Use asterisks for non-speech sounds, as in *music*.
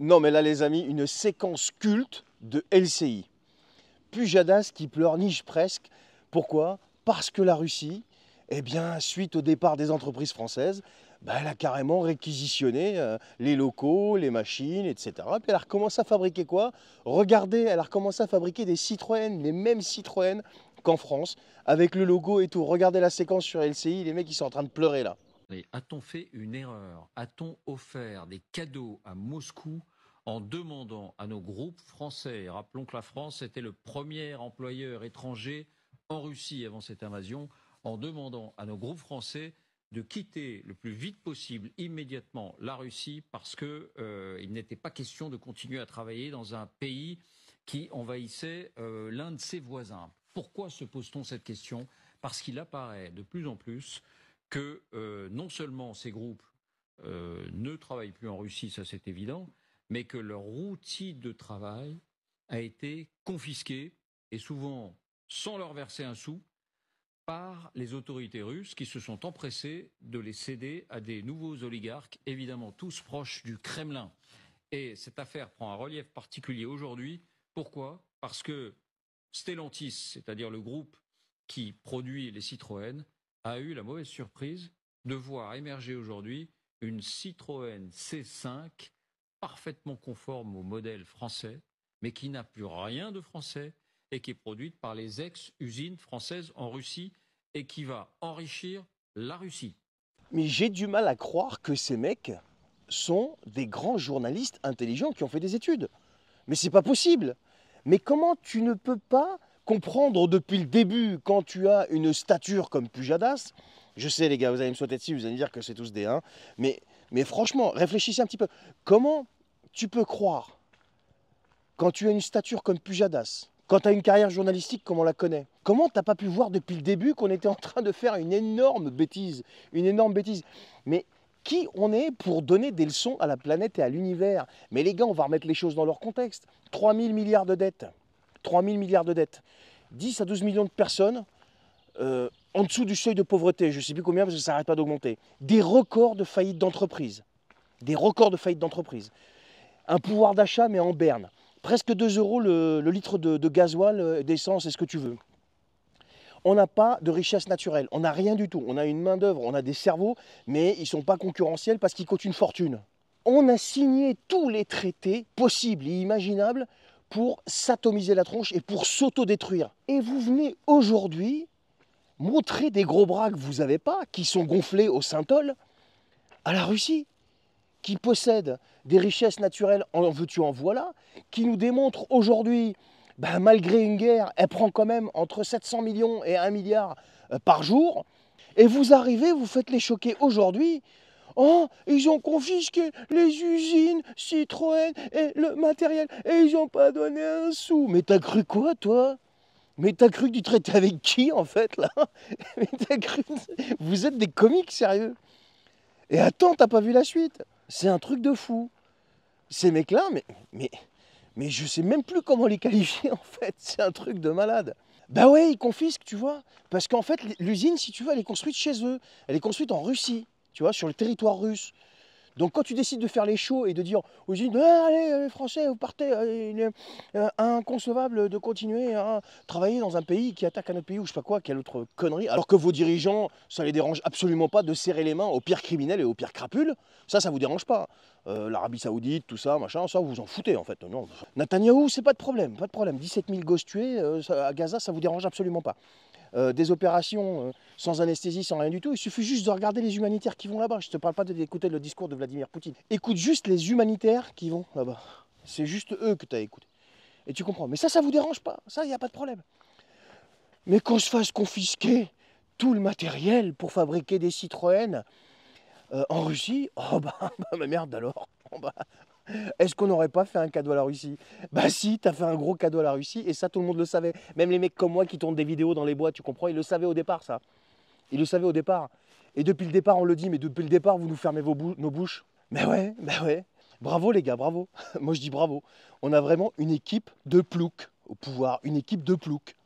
Non, mais là, les amis, une séquence culte de LCI. Pujadas qui pleure, niche presque. Pourquoi Parce que la Russie, eh bien, suite au départ des entreprises françaises, bah, elle a carrément réquisitionné euh, les locaux, les machines, etc. Puis elle a recommencé à fabriquer quoi Regardez, elle a recommencé à fabriquer des Citroën, les mêmes Citroën qu'en France, avec le logo et tout. Regardez la séquence sur LCI, les mecs, ils sont en train de pleurer là. Mais a-t-on fait une erreur A-t-on offert des cadeaux à Moscou en demandant à nos groupes français, rappelons que la France était le premier employeur étranger en Russie avant cette invasion, en demandant à nos groupes français de quitter le plus vite possible, immédiatement, la Russie, parce qu'il euh, n'était pas question de continuer à travailler dans un pays qui envahissait euh, l'un de ses voisins. Pourquoi se pose-t-on cette question Parce qu'il apparaît de plus en plus que euh, non seulement ces groupes euh, ne travaillent plus en Russie, ça c'est évident, mais que leur outil de travail a été confisqué, et souvent sans leur verser un sou, par les autorités russes qui se sont empressées de les céder à des nouveaux oligarques, évidemment tous proches du Kremlin. Et cette affaire prend un relief particulier aujourd'hui. Pourquoi Parce que Stellantis, c'est-à-dire le groupe qui produit les Citroën, a eu la mauvaise surprise de voir émerger aujourd'hui une Citroën C5 parfaitement conforme au modèle français, mais qui n'a plus rien de français et qui est produite par les ex-usines françaises en Russie et qui va enrichir la Russie. Mais j'ai du mal à croire que ces mecs sont des grands journalistes intelligents qui ont fait des études. Mais c'est pas possible. Mais comment tu ne peux pas comprendre depuis le début quand tu as une stature comme Pujadas. Je sais les gars, vous allez me sauter dessus, vous allez me dire que c'est tous des 1, mais, mais franchement, réfléchissez un petit peu. Comment tu peux croire quand tu as une stature comme Pujadas, quand tu as une carrière journalistique comme on la connaît, comment t'as pas pu voir depuis le début qu'on était en train de faire une énorme bêtise, une énorme bêtise Mais qui on est pour donner des leçons à la planète et à l'univers Mais les gars, on va remettre les choses dans leur contexte. 3000 milliards de dettes. 000 milliards de dettes. 10 à 12 millions de personnes euh, en dessous du seuil de pauvreté, je ne sais plus combien parce que ça n'arrête pas d'augmenter. Des records de faillites d'entreprises. Des records de faillites d'entreprises. Un pouvoir d'achat, mais en berne. Presque 2 euros le, litre de, de gasoil, euh, d'essence, c'est ce que tu veux. On n'a pas de richesse naturelle, on n'a rien du tout. On a une main-d'œuvre, on a des cerveaux, mais ils ne sont pas concurrentiels parce qu'ils coûtent une fortune. On a signé tous les traités possibles et imaginables pour s'atomiser la tronche et pour s'auto-détruire. Et vous venez aujourd'hui montrer des gros bras que vous n'avez pas, qui sont gonflés au saint syntol, à la Russie, qui possède des richesses naturelles, en veux-tu en voilà, qui nous démontre aujourd'hui, ben, malgré une guerre, elle prend quand même entre 700 millions et 1 milliard euh, par jour, et vous arrivez, vous faites les choquer aujourd'hui Oh, ils ont confisqué les usines Citroën et le matériel et ils n'ont pas donné un sou. Mais t'as cru quoi, toi mais t'as cru que tu traitais avec qui en fait là *laughs* Mais t'as cru. Vous êtes des comiques sérieux Et attends, t'as pas vu la suite C'est un truc de fou. Ces mecs-là, mais, mais, mais je sais même plus comment les qualifier *laughs* en fait. C'est un truc de malade. Ben ouais, ils confisquent, tu vois. Parce qu'en fait, l'usine, si tu veux, elle est construite chez eux. Elle est construite en Russie tu vois, sur le territoire russe. Donc quand tu décides de faire les shows et de dire aux eh, allez, euh, les Français, vous partez, euh, il est euh, inconcevable de continuer à travailler dans un pays qui attaque un autre pays ou je sais pas quoi, quelle autre connerie, alors que vos dirigeants, ça les dérange absolument pas de serrer les mains aux pires criminels et aux pires crapules, ça, ça vous dérange pas. L'Arabie Saoudite, tout ça, machin, ça, vous vous en foutez en fait. Non. Netanyahou, c'est pas de problème, pas de problème. 17 000 gosses tués à Gaza, ça vous dérange absolument pas. Euh, des opérations euh, sans anesthésie, sans rien du tout. Il suffit juste de regarder les humanitaires qui vont là-bas. Je ne te parle pas d'écouter le discours de Vladimir Poutine. Écoute juste les humanitaires qui vont là-bas. C'est juste eux que tu as écouté. Et tu comprends. Mais ça, ça vous dérange pas. Ça, il n'y a pas de problème. Mais qu'on se fasse confisquer tout le matériel pour fabriquer des Citroën euh, en Russie, oh bah, *laughs* bah ma merde alors. Bah, est-ce qu'on n'aurait pas fait un cadeau à la Russie Bah si, t'as fait un gros cadeau à la Russie et ça tout le monde le savait. Même les mecs comme moi qui tournent des vidéos dans les bois, tu comprends, ils le savaient au départ ça. Ils le savaient au départ. Et depuis le départ, on le dit, mais depuis le départ, vous nous fermez vos nos bouches. Mais ouais, bah ouais. Bravo les gars, bravo. *laughs* moi je dis bravo. On a vraiment une équipe de ploucs au pouvoir, une équipe de ploucs